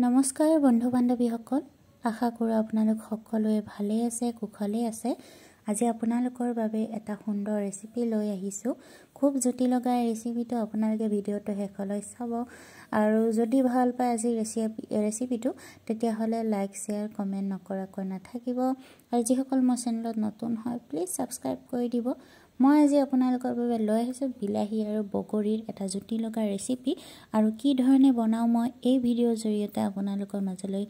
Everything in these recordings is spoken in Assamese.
নমস্কাৰ বন্ধু বান্ধৱীসকল আশা কৰোঁ আপোনালোক সকলোৱে ভালেই আছে কুশলেই আছে আজি আপোনালোকৰ বাবে এটা সুন্দৰ ৰেচিপি লৈ আহিছোঁ খুব জুতি লগা এই ৰেচিপিটো আপোনালোকে ভিডিঅ'টো শেষলৈ চাব আৰু যদি ভাল পায় আজি ৰেচিপি ৰেচিপিটো তেতিয়াহ'লে লাইক শ্বেয়াৰ কমেণ্ট নকৰাকৈ নাথাকিব আৰু যিসকল মোৰ চেনেলত নতুন হয় প্লিজ ছাবস্ক্ৰাইব কৰি দিব মই আজি আপোনালোকৰ বাবে লৈ আহিছোঁ বিলাহী আৰু বগৰীৰ এটা জুতি লগা ৰেচিপি আৰু কি ধৰণে বনাওঁ মই এই ভিডিঅ'ৰ জৰিয়তে আপোনালোকৰ মাজলৈ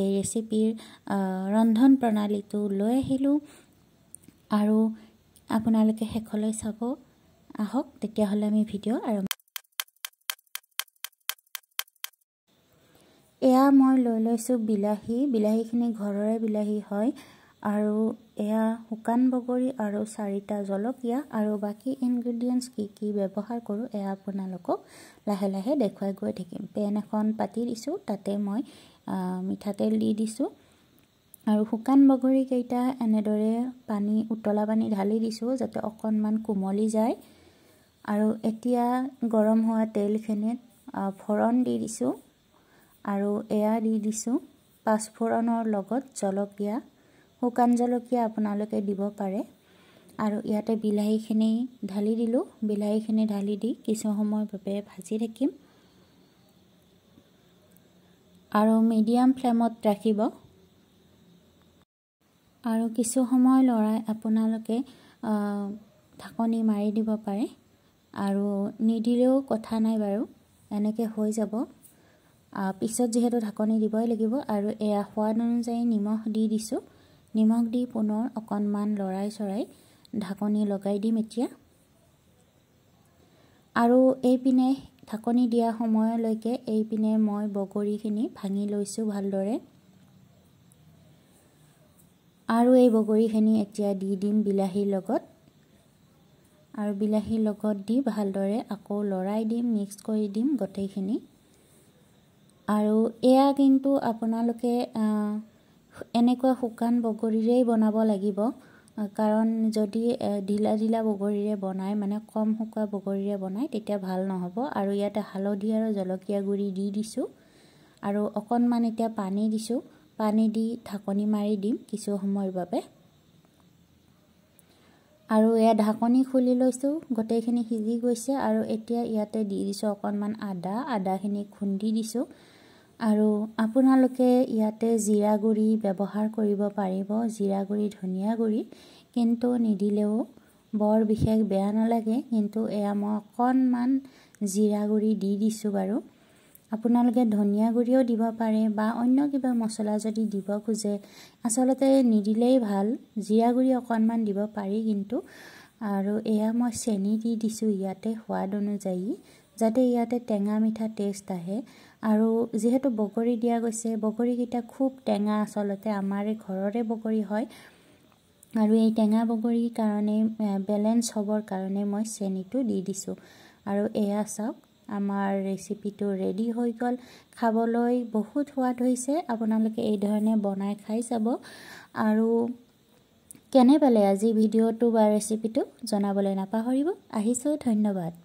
এই ৰেচিপিৰ ৰন্ধন প্ৰণালীটো লৈ আহিলোঁ আৰু আপোনালোকে শেষলৈ চাব আহক তেতিয়াহ'লে আমি ভিডিঅ' আৰম্ভ এয়া মই লৈ লৈছোঁ বিলাহী বিলাহীখিনি ঘৰৰে বিলাহী হয় আৰু এয়া শুকান বগৰী আৰু চাৰিটা জলকীয়া আৰু বাকী ইনগ্ৰেডিয়েণ্টছ কি কি ব্যৱহাৰ কৰোঁ এয়া আপোনালোকক লাহে লাহে দেখুৱাই গৈ থাকিম পেন এখন পাতি দিছোঁ তাতে মই মিঠাতেল দি দিছোঁ আৰু শুকান বগৰীকেইটা এনেদৰে পানী উতলা পানী ঢালি দিছোঁ যাতে অকণমান কোমলি যায় আৰু এতিয়া গৰম হোৱা তেলখিনিত ফৰণ দি দিছোঁ আৰু এয়া দি দিছোঁ পাঁচফোৰণৰ লগত জলকীয়া শুকান জলকীয়া আপোনালোকে দিব পাৰে আৰু ইয়াতে বিলাহীখিনি ঢালি দিলোঁ বিলাহীখিনি ঢালি দি কিছু সময়ৰ বাবে ভাজি থাকিম আৰু মিডিয়াম ফ্লেমত ৰাখিব আৰু কিছু সময় লৰাই আপোনালোকে ঢাকনি মাৰি দিব পাৰে আৰু নিদিলেও কথা নাই বাৰু এনেকৈ হৈ যাব পিছত যিহেতু ঢাকনি দিবই লাগিব আৰু এয়া সোৱাদ অনুযায়ী নিমখ দি দিছোঁ নিমখ দি পুনৰ অকণমান লৰাই চৰাই ঢাকনি লগাই দিম এতিয়া আৰু এইপিনে ঢাকনি দিয়া সময়লৈকে এইপিনে মই বগৰীখিনি ভাঙি লৈছোঁ ভালদৰে আৰু এই বগৰীখিনি এতিয়া দি দিম বিলাহীৰ লগত আৰু বিলাহীৰ লগত দি ভালদৰে আকৌ লৰাই দিম মিক্স কৰি দিম গোটেইখিনি আৰু এয়া কিন্তু আপোনালোকে এনেকুৱা শুকান বগৰীৰেই বনাব লাগিব কাৰণ যদি ঢিলা ঢিলা বগৰীৰে বনায় মানে কম শুকোৱা বগৰীৰে বনায় তেতিয়া ভাল নহ'ব আৰু ইয়াতে হালধি আৰু জলকীয়া গুড়ি দি দিছোঁ আৰু অকণমান এতিয়া পানী দিছোঁ পানী দি ঢাকনি মাৰি দিম কিছু সময়ৰ বাবে আৰু এয়া ঢাকনি খুলি লৈছোঁ গোটেইখিনি সিজি গৈছে আৰু এতিয়া ইয়াতে দি দিছোঁ অকণমান আদা আদাখিনি খুন্দি দিছোঁ আৰু আপোনালোকে ইয়াতে জিৰা গুড়ি ব্যৱহাৰ কৰিব পাৰিব জিৰা গুড়ি ধনিয়া গুড়ি কিন্তু নিদিলেও বৰ বিশেষ বেয়া নালাগে কিন্তু এয়া মই অকণমান জিৰা গুড়ি দি দিছোঁ বাৰু আপোনালোকে ধনিয়া গুড়িও দিব পাৰে বা অন্য কিবা মছলা যদি দিব খোজে আচলতে নিদিলেই ভাল জিৰা গুড়ি অকণমান দিব পাৰি কিন্তু আৰু এয়া মই চেনি দি দিছোঁ ইয়াতে সোৱাদ অনুযায়ী যাতে ইয়াতে টেঙা মিঠা টেষ্ট আহে আৰু যিহেতু বগৰী দিয়া গৈছে বগৰীকেইটা খুব টেঙা আচলতে আমাৰ ঘৰৰে বগৰী হয় আৰু এই টেঙা বগৰীৰ কাৰণে বেলেঞ্চ হ'বৰ কাৰণে মই চেনিটো দি দিছোঁ আৰু এয়া চাওক আমাৰ ৰেচিপিটো ৰেডি হৈ গ'ল খাবলৈ বহুত সোৱাদ হৈছে আপোনালোকে এইধৰণে বনাই খাই চাব আৰু কেনে পালে আজি ভিডিঅ'টো বা ৰেচিপিটো জনাবলৈ নাপাহৰিব আহিছোঁ ধন্যবাদ